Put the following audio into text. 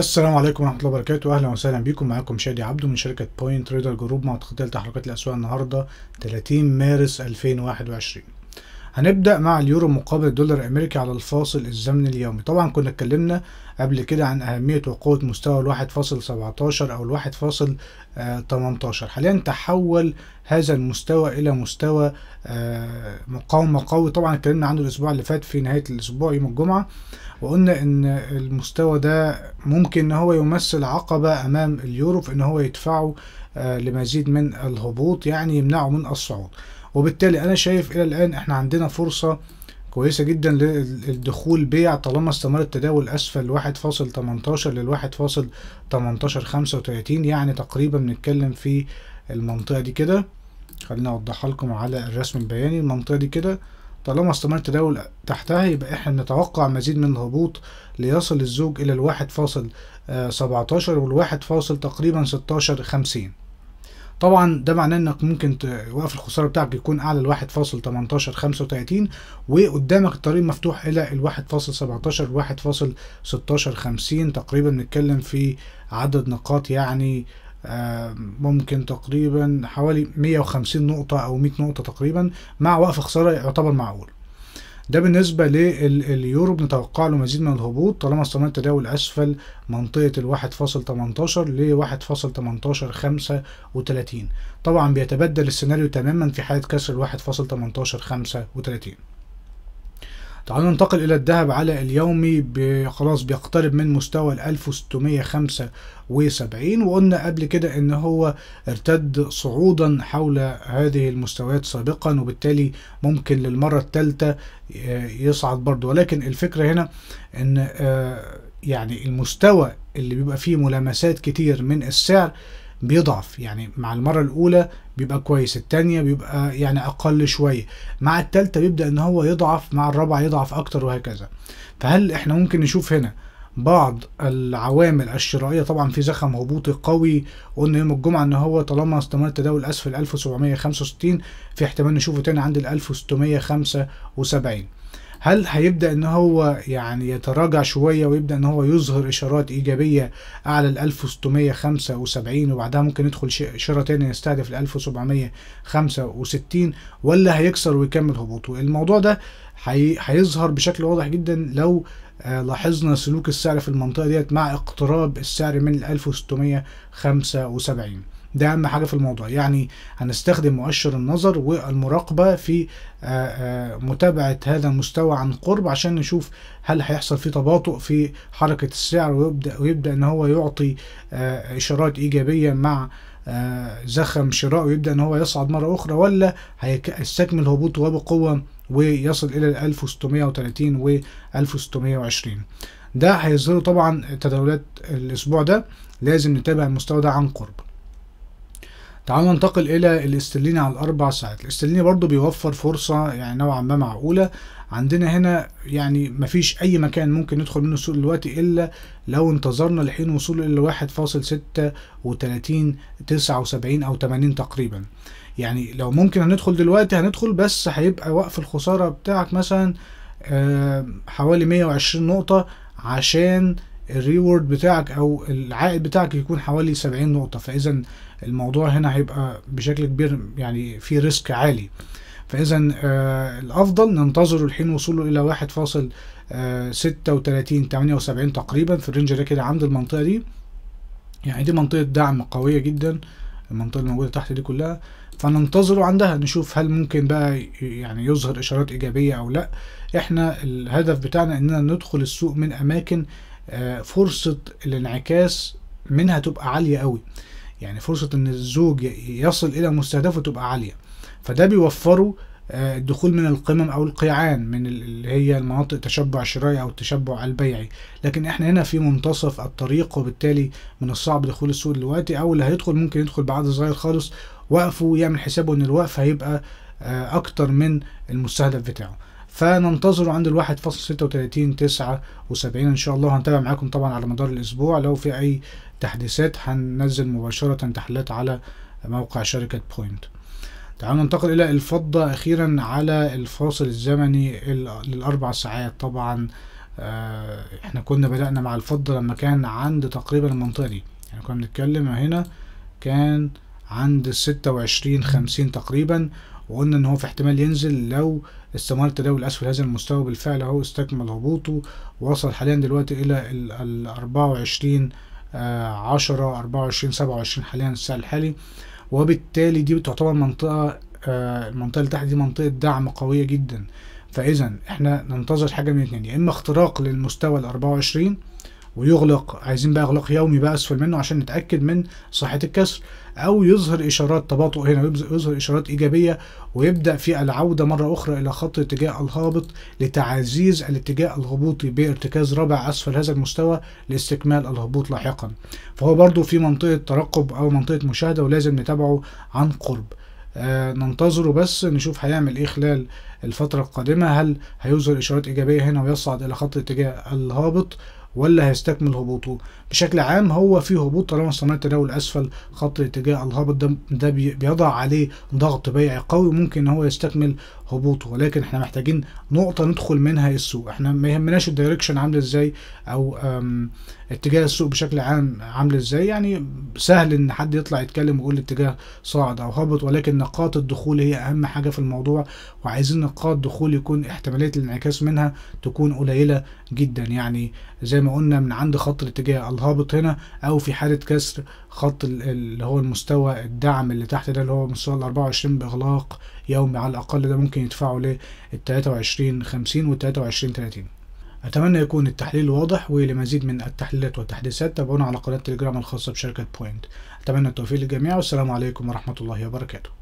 السلام عليكم ورحمه الله وبركاته اهلا وسهلا بكم معاكم شادي عبده من شركه بوينت تريدر جروب مع تغطيه تحركات الاسواق النهارده 30 مارس 2021 هنبدأ مع اليورو مقابل الدولار الأمريكي على الفاصل الزمني اليومي طبعا كنا اتكلمنا قبل كده عن أهمية وقوة مستوى الواحد فاصل سبعتاشر أو الواحد فاصل آه، تمنتاشر حاليا تحول هذا المستوى إلى مستوى آه، مقاومة قوي طبعا اتكلمنا عنه الأسبوع اللي فات في نهاية الأسبوع يوم الجمعة وقلنا ان المستوى ده ممكن ان هو يمثل عقبة امام اليورو في ان هو يدفعه آه، لمزيد من الهبوط يعني يمنعه من الصعود وبالتالي انا شايف الى الان احنا عندنا فرصه كويسة جدا للدخول بيع طالما استمر التداول أسفل 1.18 لل 1.1835 يعني تقريبا بنتكلم في المنطقة دي كده خلينا أوضحها لكم على الرسم البياني المنطقة دي كده طالما استمر التداول تحتها يبقى احنا نتوقع مزيد من الهبوط ليصل الزوج إلى الواحد فاصل آه، سبعتاشر والواحد فاصل تقريبا ستاشر خمسين طبعا ده معناه انك ممكن وقف الخساره بتاعك يكون اعلى ل 35 وقدامك الطريق مفتوح الى ال 1.17 1.1650 تقريبا بنتكلم في عدد نقاط يعني آه، ممكن تقريبا حوالي 150 نقطة أو 100 نقطة تقريبا مع وقف خسارة يعتبر معقول ده بالنسبه لليورو بنتوقع له مزيد من الهبوط طالما استمر التداول اسفل منطقه ال 1.18 ل 1.18 35 طبعا بيتبدل السيناريو تماما في حاله كسر ال 35 تعالوا ننتقل الى الذهب على اليومي خلاص بيقترب من مستوى ال 1675 وقلنا قبل كده ان هو ارتد صعودا حول هذه المستويات سابقا وبالتالي ممكن للمرة الثالثة آه، يصعد برضه ولكن الفكرة هنا ان آه، يعني المستوى اللي بيبقى فيه ملامسات كتير من السعر بيضعف يعني مع المرة الأولى بيبقى كويس التانية بيبقى يعني أقل شوية مع التالتة بيبدأ إن هو يضعف مع الرابعة يضعف أكتر وهكذا فهل إحنا ممكن نشوف هنا بعض العوامل الشرائية طبعا في زخم هبوطي قوي قلنا يوم الجمعة ان هو طالما استمر التداول أسفل 1765 في احتمال نشوفه تاني عند ال 1675 هل هيبدا ان هو يعني يتراجع شويه ويبدا ان هو يظهر اشارات ايجابيه اعلى ال 1675 وبعدها ممكن يدخل اشاره تانية يستهدف ال 1765 ولا هيكسر ويكمل هبوطه الموضوع ده هيظهر بشكل واضح جدا لو آه، لاحظنا سلوك السعر في المنطقه ديت مع اقتراب السعر من ال 1675 ده اهم حاجه في الموضوع يعني هنستخدم مؤشر النظر والمراقبه في آه، آه، متابعه هذا المستوى عن قرب عشان نشوف هل هيحصل في تباطؤ في حركه السعر ويبدا ويبدا ان هو يعطي آه، اشارات ايجابيه مع زخم شراء ويبدا ان هو يصعد مره اخرى ولا هيستكمل هبوطه بقوه ويصل الى 1630 و 1620 ده هيظهر طبعا تداولات الاسبوع ده لازم نتابع المستوى ده عن قرب تعالوا ننتقل الى الاسترليني على الاربع ساعات الاسترليني برضو بيوفر فرصة يعني نوعا ما معقولة عندنا هنا يعني مفيش اي مكان ممكن ندخل منه السوق دلوقتي الا لو انتظرنا لحين وصوله الى واحد فاصل ستة وتلاتين تسعة وسبعين او تمانين تقريبا يعني لو ممكن هندخل دلوقتي هندخل بس هيبقى وقف الخسارة بتاعك مثلا آه، حوالي مية وعشرين نقطة عشان الريورد بتاعك او العائد بتاعك يكون حوالي 70 نقطه فاذا الموضوع هنا هيبقى بشكل كبير يعني في ريسك عالي فاذا آه الافضل ننتظر الحين وصوله الى 1.36 78 آه، تقريبا في الرينج ده كده عند المنطقه دي يعني دي منطقه دعم قويه جدا المنطقه الموجوده تحت دي كلها فننتظره عندها نشوف هل ممكن بقى يعني يظهر اشارات ايجابيه او لا احنا الهدف بتاعنا اننا ندخل السوق من اماكن آه، فرصه الانعكاس منها تبقى عاليه قوي يعني فرصه ان الزوج يصل الى مستهدفه تبقى عاليه فده بيوفره آه، الدخول من القمم او القيعان من اللي هي المناطق تشبع الشرائي او التشبع البيعي لكن احنا هنا في منتصف الطريق وبالتالي من الصعب دخول السوق دلوقتي او اللي هيدخل ممكن يدخل بعد صغير خالص وقفه يعمل حسابه ان الوقف هيبقى آه، اكتر من المستهدف بتاعه فننتظره عند الواحد فاصل ستة وتلاتين تسعة وسبعين إن شاء الله هنتابع معاكم طبعا على مدار الأسبوع لو في أي تحديثات هننزل مباشرة تحليلات على موقع شركة بوينت تعالوا ننتقل إلى الفضة أخيرا على الفاصل الزمني للأربع ساعات طبعا آه، احنا كنا بدأنا مع الفضة لما كان عند تقريبا المنطقة دي يعني كنا بنتكلم هنا كان عند ستة وعشرين خمسين تقريبا وقلنا ان هو في احتمال ينزل لو استمر تداول اسفل هذا المستوى بالفعل اهو استكمل هبوطه وصل حاليا دلوقتي الى ال 24 10 24 27 حاليا السعر الحالي وبالتالي دي تعتبر منطقه آه، المنطقه اللي تحت دي منطقه دعم قويه جدا فاذا احنا ننتظر حاجه من اتنين يا اما اختراق للمستوى ال 24 ويغلق عايزين بقى اغلاق يومي بقى اسفل منه عشان نتاكد من صحه الكسر او يظهر اشارات تباطؤ هنا يظهر اشارات ايجابيه ويبدا في العوده مره اخرى الى خط اتجاه الهابط لتعزيز الاتجاه الهبوطي بارتكاز رابع اسفل هذا المستوى لاستكمال الهبوط لاحقا فهو برضو في منطقه ترقب او منطقه مشاهده ولازم نتابعه عن قرب آه ننتظره بس نشوف هيعمل ايه خلال الفترة القادمة هل هيظهر اشارات ايجابية هنا ويصعد الى خط اتجاه الهابط ولا هيستكمل هبوطه بشكل عام هو في هبوط طالما صناعة التداول أسفل خط الاتجاه الهابط ده, ده بيضع عليه ضغط بيعي قوي ممكن ان هو يستكمل هبوطه ولكن احنا محتاجين نقطة ندخل منها السوق احنا ما يهمناش الدايركشن عامل ازاي او اتجاه السوق بشكل عام عامل ازاي يعني سهل ان حد يطلع يتكلم ويقول الاتجاه صاعد او هابط ولكن نقاط الدخول هي اهم حاجة في الموضوع وعايزين نقاط دخول يكون احتمالية الانعكاس منها تكون قليلة جدا يعني زي زي ما قلنا من عند خط الاتجاه الهابط هنا او في حالة كسر خط اللي هو المستوى الدعم اللي تحت ده اللي هو مستوى ال 24 باغلاق يومي على الاقل ده ممكن يدفعه لل 23 50 وال 23 30 أتمنى يكون التحليل واضح ولمزيد من التحليلات والتحديثات تابعونا على قناة تليجرام الخاصة بشركة بوينت أتمنى التوفيق للجميع والسلام عليكم ورحمة الله وبركاته